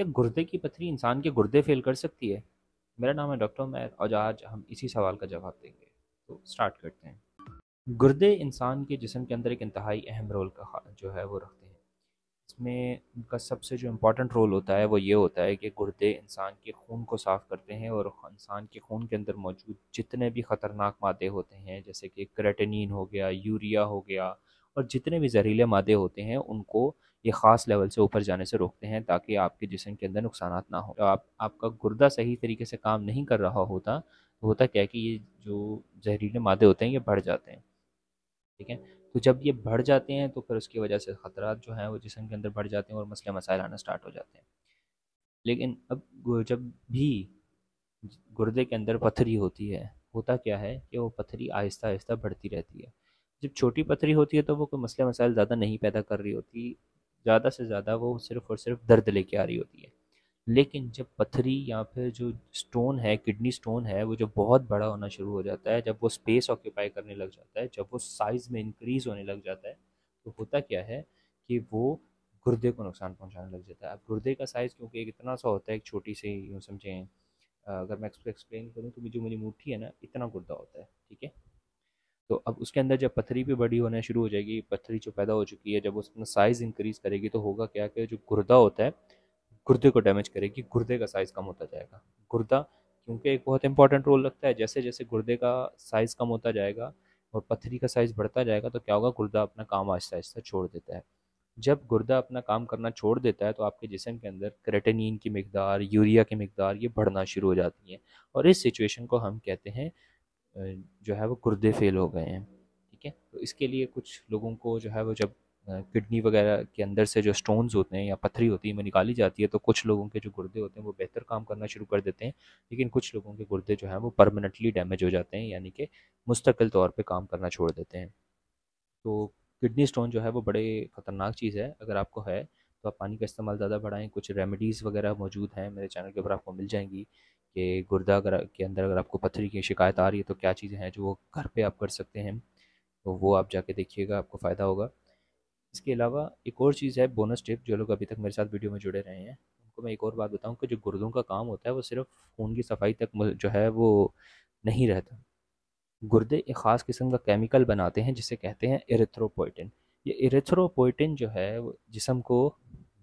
क्या गुर्दे की पथरी इंसान के गुर्दे फेल कर सकती है मेरा नाम है डॉक्टर उमैर और आज हम इसी सवाल का जवाब देंगे तो स्टार्ट करते हैं गुर्दे इंसान के जिसम के अंदर एक इंतहाई अहम रोल का जो है वो रखते हैं इसमें उनका सबसे जो इम्पोर्टेंट रोल होता है वो ये होता है कि गुर्दे इंसान के खून को साफ़ करते हैं और इंसान के खून के अंदर मौजूद जितने भी ख़तरनाक मादे होते हैं जैसे कि क्रेटनिन हो गया यूरिया हो गया और जितने भी जहरीले मादे होते हैं उनको ये ख़ास लेवल से ऊपर जाने से रोकते हैं ताकि आपके जिसम के अंदर नुकसान ना हो आप आपका गुर्दा सही तरीके से काम नहीं कर रहा होता तो होता क्या है कि ये जो जहरीले मादे होते हैं ये बढ़ जाते हैं ठीक है तो जब ये बढ़ जाते हैं तो फिर उसकी वजह से ख़तरा जो हैं वो जिसम के अंदर बढ़ जाते हैं और मसले मसाइल आना स्टार्ट हो जाते हैं लेकिन अब जब भी गुर्दे के अंदर पथरी होती है होता क्या है कि वो पथरी आहिस्ता आहिस्ता बढ़ती रहती है जब छोटी पथरी होती है तो वो कोई मसले मसाइल ज़्यादा नहीं पैदा कर रही होती ज़्यादा से ज़्यादा वो सिर्फ और सिर्फ दर्द लेके आ रही होती है लेकिन जब पथरी या फिर जो स्टोन है किडनी स्टोन है वो जो बहुत बड़ा होना शुरू हो जाता है जब वो स्पेस ऑक्यूपाई करने लग जाता है जब वो साइज़ में इंक्रीज़ होने लग जाता है तो होता क्या है कि वो गुर्दे को नुकसान पहुंचाने लग जाता है अब गुर्दे का साइज़ क्योंकि एक इतना सा होता है एक छोटी सी यूँ समझें अगर मैं एक्सप्लेन करूँ तो जो मेरी मुट्ठी है ना इतना गुर्दा होता है ठीक है तो अब उसके अंदर जब पथरी भी बड़ी होना शुरू हो जाएगी पथरी जो पैदा हो चुकी है जब वो साइज़ इंक्रीज़ करेगी तो होगा क्या कि जो गुर्दा होता है गुर्दे को डैमेज करेगी गुर्दे का साइज़ कम होता जाएगा गुर्दा क्योंकि एक बहुत इंपॉर्टेंट रोल लगता है जैसे जैसे गुर्दे का साइज़ कम होता जाएगा और पथरी का साइज़ बढ़ता जाएगा तो क्या होगा गुर्दा अपना काम आहिस्ता आहिस्ता छोड़ देता है जब गुर्दा अपना काम करना छोड़ देता है तो आपके जिसम के अंदर क्रेटेनिन की मकदार यूरिया की मकदार ये बढ़ना शुरू हो जाती है और इस सिचुएशन को हम कहते हैं जो है वो गुर्दे फेल हो गए हैं ठीक है तो इसके लिए कुछ लोगों को जो है वो जब किडनी वगैरह के अंदर से जो स्टोन्स होते हैं या पत्थरी होती है वो निकाली जाती है तो कुछ लोगों के जो गुर्दे होते हैं वो बेहतर काम करना शुरू कर देते हैं लेकिन कुछ लोगों के गुर्दे जो हैं वो परमानेंटली डैमेज हो जाते हैं यानी कि मुस्तकिल तौर पर काम करना छोड़ देते हैं तो किडनी स्टोन जो है वो बड़े ख़तरनाक चीज़ है अगर आपको है तो आप पानी का इस्तेमाल ज़्यादा बढ़ाएं कुछ रेमेडीज़ वगैरह मौजूद हैं मेरे चैनल के ऊपर आपको मिल जाएंगी कि गुर्दा अगर के अंदर अगर आपको पत्थरी की शिकायत आ रही है तो क्या चीज़ें हैं जो वो घर पे आप कर सकते हैं तो वो आप जाके देखिएगा आपको फ़ायदा होगा इसके अलावा एक और चीज़ है बोनस टिप जो लोग अभी तक मेरे साथ वीडियो में जुड़े रहे हैं उनको मैं एक और बात बताऊँ कि जो गुर्दों का काम होता है वो सिर्फ खून की सफाई तक जो है वो नहीं रहता गुर्दे एक ख़ास किस्म का केमिकल बनाते हैं जिसे कहते हैं एरेथ्रोपोइटिन ये एरेथ्रोपोइटिन जो है जिसम को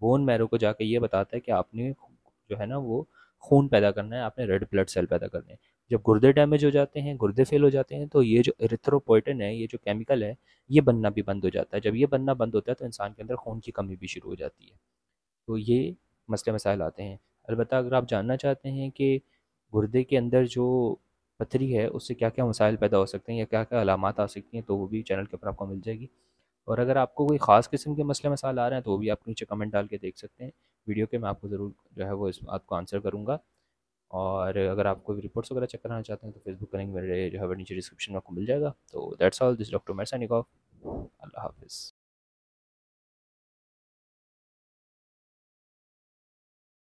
बोन मैरो को जाके ये बताता है कि आपने जो है ना वो खून पैदा करना है आपने रेड ब्लड सेल पैदा करने हैं जब गुर्दे डैमेज हो जाते हैं गुर्दे फेल हो जाते हैं तो ये जो इरिथ्रोपोइटिन है ये जो केमिकल है ये बनना भी बंद हो जाता है जब ये बनना बंद होता है तो इंसान के अंदर खून की कमी भी शुरू हो जाती है तो ये मसले मसाइल आते हैं अलबत्त अगर आप जानना चाहते हैं कि गुर्दे के अंदर जो पथरी है उससे क्या क्या मसाइल पैदा हो सकते हैं या क्या क्या अलामत आ सकती हैं तो वो भी चैनल के ऊपर आपको मिल जाएगी और अगर आपको कोई ख़ास किस्म के मसले मसाल आ रहे हैं तो वो भी आप नीचे कमेंट डाल के देख सकते हैं वीडियो के मैं आपको ज़रूर जो है वो इस बात को आंसर करूँगा और अगर आपको रिपोर्ट्स वगैरह चेक कराना चाहते हैं तो फेसबुक का लिंक मेरे जो है नीचे डिस्क्रिप्शन में आपको मिल जाएगा तो दैट्स ऑल दिस डॉक्टर मैर सैनिक ऑफ अल्लाह हाफिज़